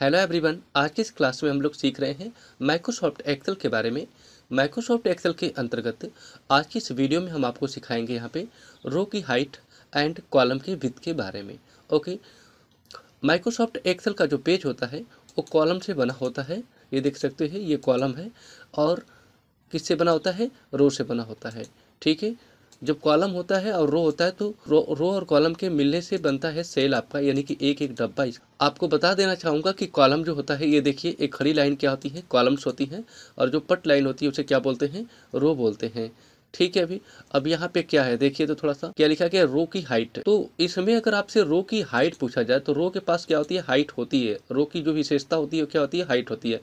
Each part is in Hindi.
हेलो एवरीवन आज की इस क्लास में हम लोग सीख रहे हैं माइक्रोसॉफ्ट एक्सेल के बारे में माइक्रोसॉफ्ट एक्सेल के अंतर्गत आज की इस वीडियो में हम आपको सिखाएंगे यहाँ पे रो की हाइट एंड कॉलम की विथ के बारे में ओके माइक्रोसॉफ्ट एक्सेल का जो पेज होता है वो कॉलम से बना होता है ये देख सकते हैं ये कॉलम है और किससे बना होता है रो से बना होता है ठीक है जब कॉलम होता है और रो होता है तो रो रो और कॉलम के मिलने से बनता है सेल आपका यानी कि एक एक डब्बा आपको बता देना चाहूँगा कि कॉलम जो होता है ये देखिए एक खड़ी लाइन क्या होती है कॉलम्स होती हैं और जो पट लाइन होती है उसे क्या बोलते हैं रो बोलते हैं ठीक है अभी अब यहाँ पे क्या है देखिए तो थोड़ा सा क्या लिखा गया रो की हाइट तो इसमें अगर आपसे रो की हाइट पूछा जाए तो रो के पास क्या होती है हाइट होती है रो की जो विशेषता होती है क्या होती है हाइट होती है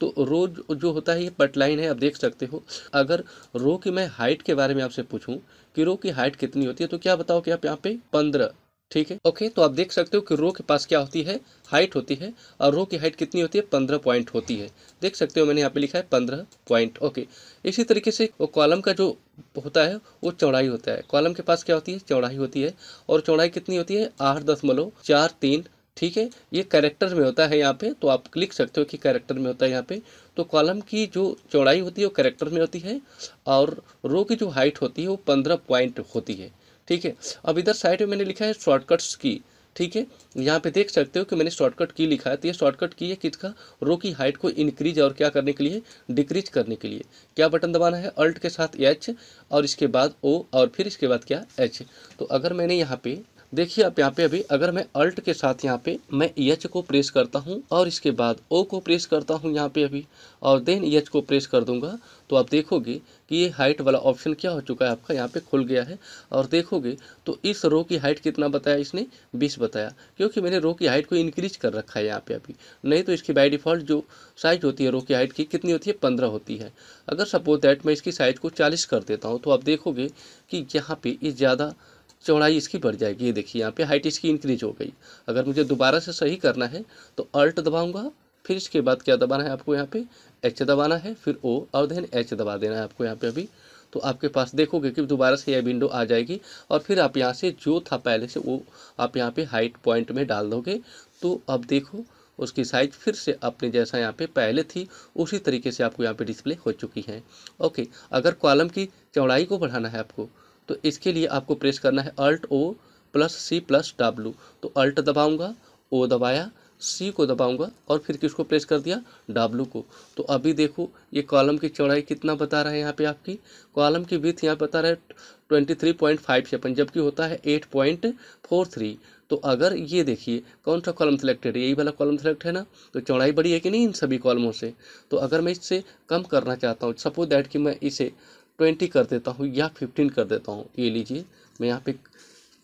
तो रो जो होता है ये पट लाइन है आप देख सकते हो अगर रो की मैं हाइट के बारे में आपसे पूछूं कि रो की हाइट कितनी होती है तो क्या बताओ कि आप यहाँ पे पंद्रह ठीक है ओके तो आप देख सकते हो कि रो के पास क्या होती है हाइट होती है और रो की हाइट कितनी होती है पंद्रह पॉइंट होती है देख सकते हो मैंने यहाँ पे लिखा है पंद्रह पॉइंट ओके इसी तरीके से वो कॉलम का जो होता है वो चौड़ाई होता है कॉलम के पास क्या होती है चौड़ाई होती है और चौड़ाई कितनी होती है आठ दशमलव चार तीन ठीक है ये कैरेक्टर में होता है यहाँ पे तो आप लिख सकते हो कि कैरेक्टर में होता है यहाँ पे तो कॉलम की जो चौड़ाई होती है वो कैरेक्टर में होती है और रो की जो हाइट होती है वो पंद्रह पॉइंट होती है ठीक है अब इधर साइड में मैंने लिखा है शॉर्टकट्स की ठीक है यहाँ पे देख सकते हो कि मैंने शॉर्टकट की लिखा है तो ये शॉर्टकट की है किसका रो की हाइट को इंक्रीज और क्या करने के लिए डिक्रीज करने के लिए क्या बटन दबाना है अल्ट के साथ एच और इसके बाद ओ और फिर इसके बाद क्या एच तो अगर मैंने यहाँ पे देखिए आप यहाँ पे अभी अगर मैं अल्ट के साथ यहाँ पे मैं एच e को प्रेस करता हूँ और इसके बाद ओ को प्रेस करता हूँ यहाँ पे अभी और देन एच e को प्रेस कर दूंगा तो आप देखोगे कि ये हाइट वाला ऑप्शन क्या हो चुका है आपका यहाँ पे खुल गया है और देखोगे तो इस रो की हाइट कितना बताया इसने बीस बताया क्योंकि मैंने रो की हाइट को इंक्रीज कर रखा है यहाँ पे अभी नहीं तो इसकी बाई डिफ़ॉल्ट जो साइज़ होती है रो की हाइट की कितनी होती है पंद्रह होती है अगर सपोज दैट मैं इसकी साइज़ को चालीस कर देता हूँ तो आप देखोगे कि यहाँ पर ये ज़्यादा चौड़ाई इसकी बढ़ जाएगी ये देखिए यहाँ पे हाइट इसकी इंक्रीज हो गई अगर मुझे दोबारा से सही करना है तो अल्ट दबाऊंगा फिर इसके बाद क्या दबाना है आपको यहाँ पे एच दबाना है फिर ओ और देन एच दबा देना है आपको यहाँ पे अभी तो आपके पास देखोगे कि दोबारा से यह विंडो आ जाएगी और फिर आप यहाँ से जो था पहले से वो आप यहाँ पे हाइट पॉइंट में डाल दोगे तो अब देखो उसकी साइज़ फिर से अपने जैसा यहाँ पे पहले थी उसी तरीके से आपको यहाँ पे डिस्प्ले हो चुकी है ओके अगर कॉलम की चौड़ाई को बढ़ाना है आपको तो इसके लिए आपको प्रेस करना है alt O plus C plus W तो अल्ट दबाऊँगा ओ दबाया सी को दबाऊंगा और फिर किसको प्रेस कर दिया डब्लू को तो अभी देखो ये कॉलम की चौड़ाई कितना बता रहा है यहाँ पे आपकी कॉलम की विथ यहाँ बता रहा है twenty three point five seven जबकि होता है एट पॉइंट फोर थ्री तो अगर ये देखिए कौन सा कॉलम सेलेक्टेड है यही वाला कॉलम सेलेक्ट है ना तो चौड़ाई बड़ी है कि नहीं इन सभी कॉलमों से तो अगर मैं इससे कम करना चाहता हूँ सपोज दैट कि मैं इसे ट्वेंटी कर देता हूँ या फिफ्टीन कर देता हूँ ये लीजिए मैं यहाँ पे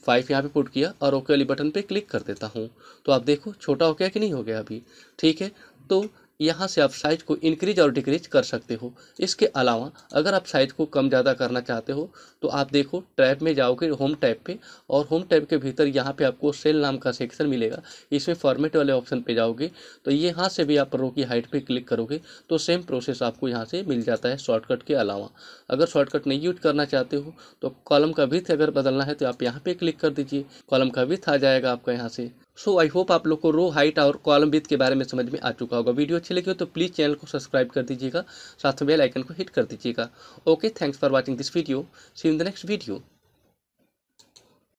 फाइव यहाँ पे पुट किया और ओके वाली बटन पे क्लिक कर देता हूँ तो आप देखो छोटा हो गया कि नहीं हो गया अभी ठीक है तो यहाँ से आप साइज को इंक्रीज और डिक्रीज कर सकते हो इसके अलावा अगर आप साइज को कम ज़्यादा करना चाहते हो तो आप देखो टैब में जाओगे होम टैब पे और होम टैब के भीतर यहाँ पे आपको सेल नाम का सेक्शन मिलेगा इसमें फॉर्मेट वाले ऑप्शन पे जाओगे तो यहाँ से भी आप रो की हाइट पर क्लिक करोगे तो सेम प्रोसेस आपको यहाँ से मिल जाता है शॉर्टकट के अलावा अगर शॉर्टकट नहीं यूज करना चाहते हो तो कॉलम का विथ अगर बदलना है तो आप यहाँ पर क्लिक कर दीजिए कॉलम का विथ आ जाएगा आपका यहाँ से सो आई होप आप लोग को रो हाइट और कॉलम के बारे में समझ में आ चुका होगा वीडियो अच्छी लगी हो तो प्लीज़ चैनल को सब्सक्राइब कर दीजिएगा साथ में बेल आइकन को हिट कर दीजिएगा okay thanks for watching this video see in the next video